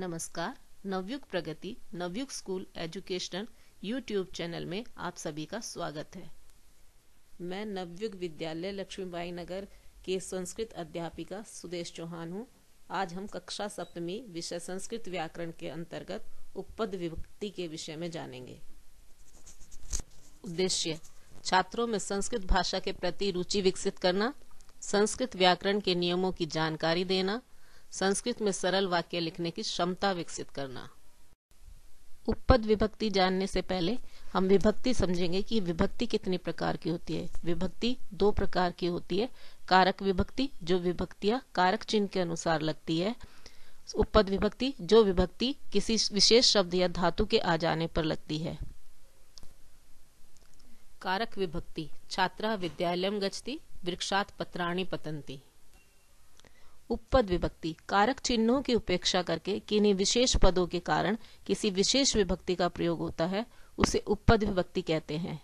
नमस्कार Navyug Pragati Navyug school educational YouTube channel में आप सभी का स्वागत है मैं नवयुग विद्यालय लक्ष्मीबाई नगर के संस्कृत अध्यापिका सुदेश चौहान हूँ आज हम कक्षा सप्तमी विषय संस्कृत व्याकरण के अंतर्गत उपपद विभक्ति के विषय में जानेंगे उद्देश्य छात्रों में संस्कृत भाषा के प्रति रुचि विकसित करना संस्कृत व्याकरण के नियमों की जानकारी देना संस्कृत में सरल वाक्य लिखने की क्षमता विकसित करना उपपद विभक्ति जानने से पहले हम विभक्ति समझेंगे कि विभक्ति कितने प्रकार की होती है विभक्ति दो प्रकार की होती है कारक विभक्ति जो विभक्तियां कारक चिन्ह के अनुसार लगती है उपपद विभक्ति जो विभक्ति किसी विशेष शब्द या धातु के आ जाने पर लगती है कारक विभक्ति छात्रा विद्यालय गचती वृक्षात पत्राणी पतंती उपपद विभक्ति कारक चिन्हों की उपेक्षा करके किन्हीं विशेष पदों के कारण किसी विशेष विभक्ति का प्रयोग होता है उसे उपपद विभक्ति कहते हैं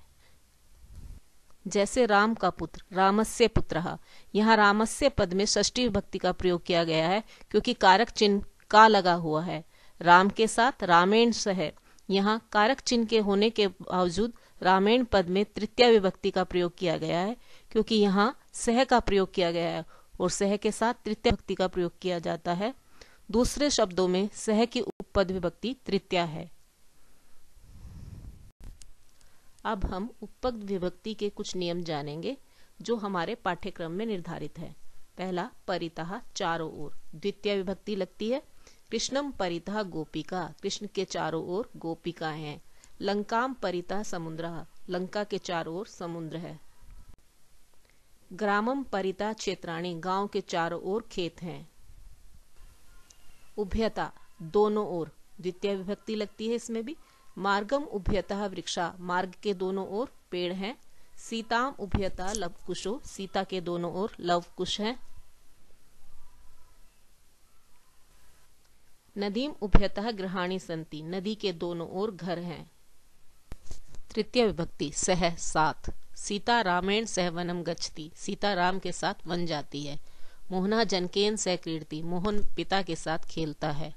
जैसे राम का पुत्र रामस्य पुत्र यहाँ रामस्य पद में षष्टी विभक्ति का प्रयोग किया गया है क्योंकि कारक चिन्ह का लगा हुआ है राम के साथ रामेण स है यहाँ कारक चिन्ह के होने के बावजूद रामेण पद में तृतीय विभक्ति का प्रयोग किया गया है क्योंकि यहाँ सह का प्रयोग किया गया है और सह के साथ तृतीय भक्ति का प्रयोग किया जाता है दूसरे शब्दों में सह की उपपद विभक्ति तृतीया है अब हम उपपद विभक्ति के कुछ नियम जानेंगे जो हमारे पाठ्यक्रम में निर्धारित है पहला परितः चारों ओर द्वितीय विभक्ति लगती है कृष्णम परितः गोपिका कृष्ण के चारों ओर गोपिका हैं लंकाम परितः समुद्र लंका के चारों ओर समुद्र है ग्रामम परिता क्षेत्राणी गांव के चारों ओर खेत हैं उभ्यता दोनों ओर द्वितीय विभक्ति लगती है इसमें भी मार्गम उभ्यता वृक्षा मार्ग के दोनों ओर पेड़ हैं सीताम उभ्यता लवकुशो सीता के दोनों ओर लवकुश हैं नदीम उभ्यतः ग्रहाणी संति नदी के दोनों ओर घर हैं तृतीय विभक्ति सह साथ सीता रामेण सह वनम गच्छती सीता राम के साथ वन जाती है मोहना जनकेन सह क्रीड़ती मोहन पिता के साथ खेलता है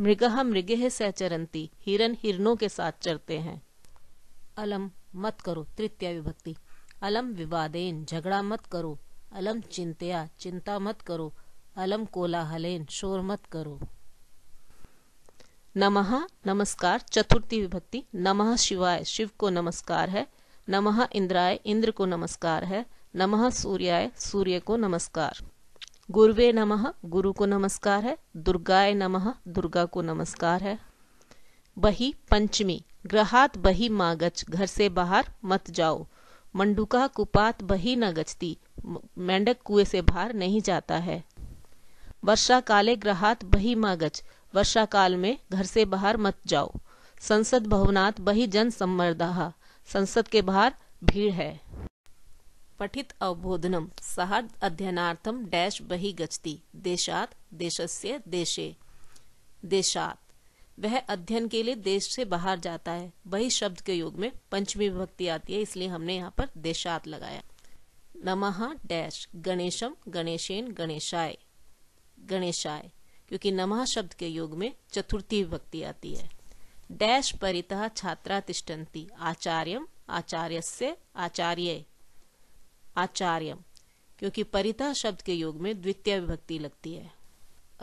मृगह मृगेह सह चरंती हिरन हिरणों के साथ चरते हैं अलम मत करो तृतीय विभक्ति अलम विवादेन झगड़ा मत करो अलम चिंतया चिंता मत करो अलम कोलाहलेन शोर मत करो नमः नमस्कार चतुर्थी विभक्ति नमः शिवाय शिव को नमस्कार है नमः इंद्राय इंद्र को नमस्कार है नमः सूर्याय सूर्य को नमस्कार गुरुवे नमः गुरु को नमस्कार है दुर्गाय नमः दुर्गा को नमस्कार है बही पंचमी ग्रहात बही गच घर से बाहर मत जाओ मंडुका कुपात बही न गचती मेंढक कुएं से बाहर नहीं जाता है वर्षा काले ग्रहात बही गच वर्षा काल में घर से बाहर मत जाओ संसद भवनात बही जन सम्मर्दाहा संसद के बाहर भीड़ है पठित अवबोधनम सहार्द अध्ययनार्थम डैश बही गचती देशात देशस्य देशे देशात वह अध्ययन के लिए देश से बाहर जाता है बही शब्द के योग में पंचमी विभक्ति आती है इसलिए हमने यहाँ पर देशात लगाया नमः डैश गणेशम गणेशेन गणेशाय गणेशाय क्योंकि नमः शब्द के योग में चतुर्थी विभक्ति आती है डैश परिता छात्रा तिष्ठन्ति आचार्यम आचार्य से आचार्य आचार्यम क्योंकि परिता शब्द के योग में द्वितीय विभक्ति लगती है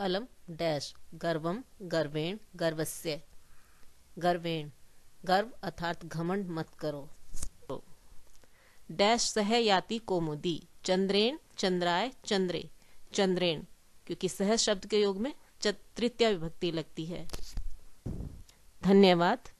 अलम डैश गर्वम गर्वेण गर्वस्य गर्वेण गर्व अर्थात घमंड मत करो डैश सह याति कोमुदी चंद्रेण चंद्राय चंद्रे चंद्रेण क्योंकि सहज शब्द के योग में तृतीय विभक्ति लगती है धन्यवाद